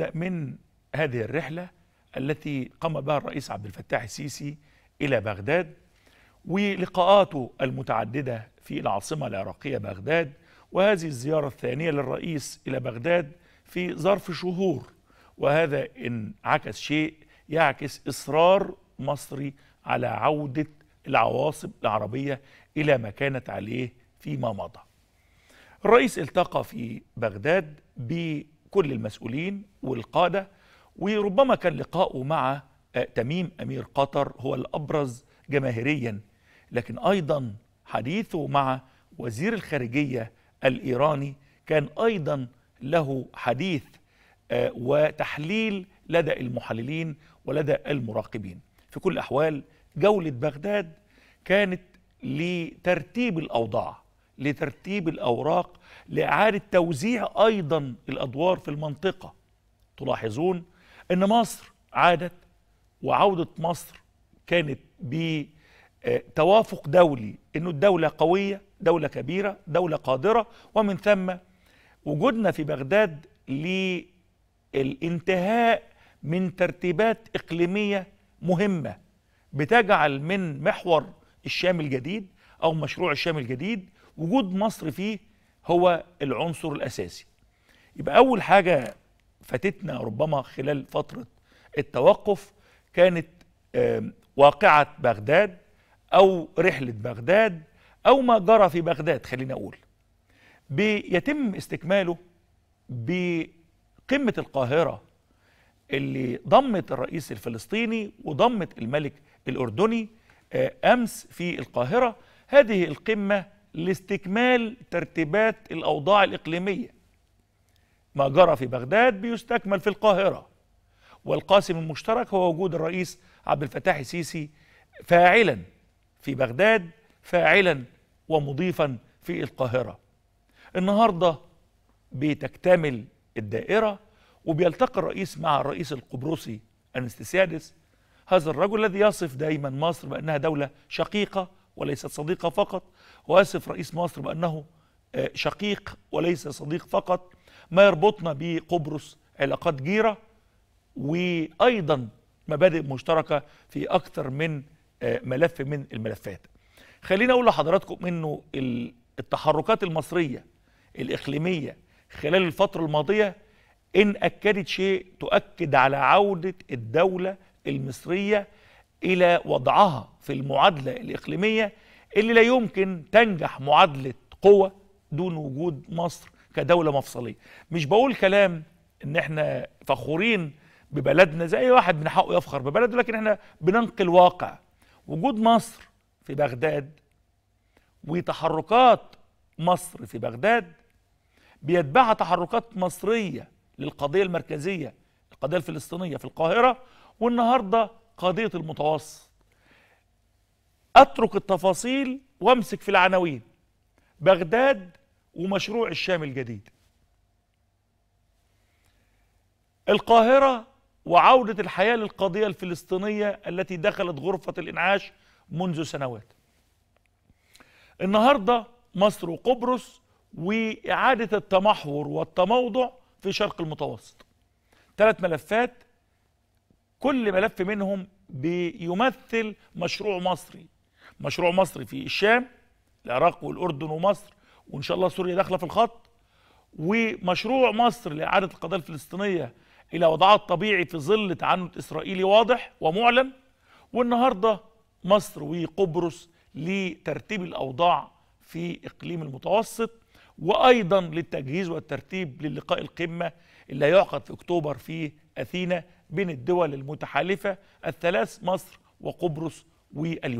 نبدأ من هذه الرحلة التي قام بها الرئيس عبد الفتاح السيسي إلى بغداد ولقاءاته المتعددة في العاصمة العراقية بغداد وهذه الزيارة الثانية للرئيس إلى بغداد في ظرف شهور وهذا إن عكس شيء يعكس إصرار مصري على عودة العواصم العربية إلى ما كانت عليه فيما مضى الرئيس التقى في بغداد ب كل المسؤولين والقادة وربما كان لقاؤه مع آه، تميم أمير قطر هو الأبرز جماهيريا لكن أيضا حديثه مع وزير الخارجية الإيراني كان أيضا له حديث آه، وتحليل لدى المحللين ولدى المراقبين في كل أحوال جولة بغداد كانت لترتيب الأوضاع لترتيب الأوراق لإعادة توزيع أيضا الأدوار في المنطقة تلاحظون أن مصر عادت وعودة مصر كانت بتوافق آه، دولي أنه الدولة قوية دولة كبيرة دولة قادرة ومن ثم وجودنا في بغداد للانتهاء من ترتيبات إقليمية مهمة بتجعل من محور الشام الجديد أو مشروع الشام الجديد وجود مصر فيه هو العنصر الأساسي يبقى أول حاجة فاتتنا ربما خلال فترة التوقف كانت واقعة بغداد أو رحلة بغداد أو ما جرى في بغداد خلينا أقول بيتم استكماله بقمة القاهرة اللي ضمت الرئيس الفلسطيني وضمت الملك الأردني آه، أمس في القاهرة هذه القمة لاستكمال ترتيبات الأوضاع الإقليمية ما جرى في بغداد بيستكمل في القاهرة والقاسم المشترك هو وجود الرئيس عبد الفتاح السيسي فاعلا في بغداد فاعلا ومضيفا في القاهرة النهاردة بتكتمل الدائرة وبيلتقي الرئيس مع الرئيس القبرصي أنستسيادس هذا الرجل الذي يصف دايما مصر بأنها دولة شقيقة وليست صديقة فقط وأسف رئيس مصر بأنه آه، شقيق وليس صديق فقط ما يربطنا بقبرص علاقات جيرة وأيضا مبادئ مشتركة في أكثر من آه، ملف من الملفات خليني أقول لحضراتكم أنه التحركات المصرية الإقليمية خلال الفترة الماضية إن أكدت شيء تؤكد على عودة الدولة المصرية إلى وضعها في المعادلة الإقليمية اللي لا يمكن تنجح معادلة قوة دون وجود مصر كدولة مفصلية مش بقول كلام إن إحنا فخورين ببلدنا زي أي واحد من حقه يفخر ببلده لكن إحنا بننقل واقع وجود مصر في بغداد وتحركات مصر في بغداد بيتبعها تحركات مصرية للقضية المركزية القضية الفلسطينية في القاهرة والنهاردة قضية المتوسط أترك التفاصيل وامسك في العناوين بغداد ومشروع الشام الجديد القاهرة وعودة الحياة للقضية الفلسطينية التي دخلت غرفة الإنعاش منذ سنوات النهاردة مصر وقبرص وإعادة التمحور والتموضع في شرق المتوسط ثلاث ملفات كل ملف منهم بيمثل مشروع مصري مشروع مصري في الشام العراق والأردن ومصر وإن شاء الله سوريا داخلة في الخط ومشروع مصر لإعادة القضية الفلسطينية إلى وضعها الطبيعي في ظل تعنت إسرائيلي واضح ومعلن والنهاردة مصر وقبرص لترتيب الأوضاع في إقليم المتوسط وأيضا للتجهيز والترتيب للقاء القمة اللي هيعقد في أكتوبر في أثينا بين الدول المتحالفة الثلاث مصر وقبرص واليونان